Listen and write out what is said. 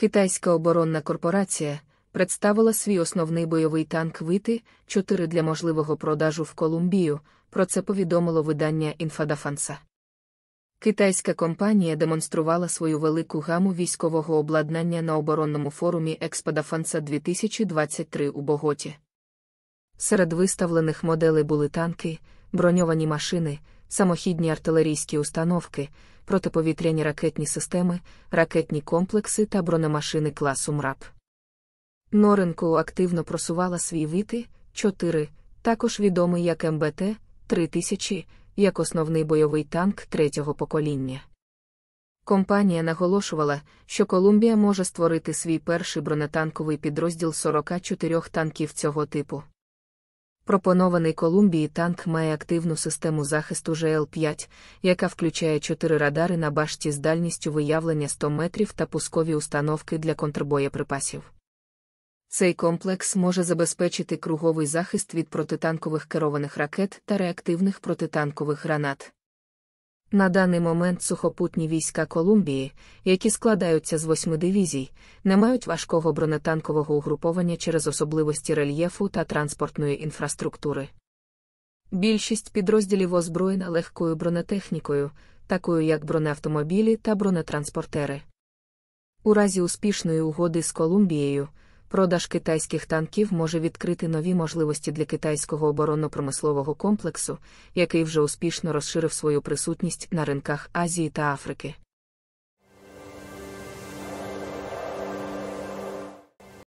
Китайська оборонна корпорація представила свій основний бойовий танк Вити 4 для можливого продажу в Колумбію. Про це повідомило видання Інфадафанса. Китайська компанія демонструвала свою велику гаму військового обладнання на оборонному форумі Експадафанса 2023 у Боготі. Серед виставлених моделей були танки, броньовані машини самохідні артилерійські установки, протиповітряні ракетні системи, ракетні комплекси та бронемашини класу МРАП. Норенко активно просувала свій вити 4, також відомий як МБТ 3000, як основний бойовий танк третього покоління. Компанія наголошувала, що Колумбія може створити свій перший бронетанковий підрозділ 44 танків цього типу. Пропонований Колумбії танк має активну систему захисту ЖЛ-5, яка включає чотири радари на башті з дальністю виявлення 100 метрів та пускові установки для контрбоєприпасів. Цей комплекс може забезпечити круговий захист від протитанкових керованих ракет та реактивних протитанкових гранат. На даний момент сухопутні війська Колумбії, які складаються з восьми дивізій, не мають важкого бронетанкового угруповання через особливості рельєфу та транспортної інфраструктури. Більшість підрозділів озброєна легкою бронетехнікою, такою як бронеавтомобілі та бронетранспортери. У разі успішної угоди з Колумбією. Продаж китайських танків може відкрити нові можливості для китайського оборонно-промислового комплексу, який вже успішно розширив свою присутність на ринках Азії та Африки.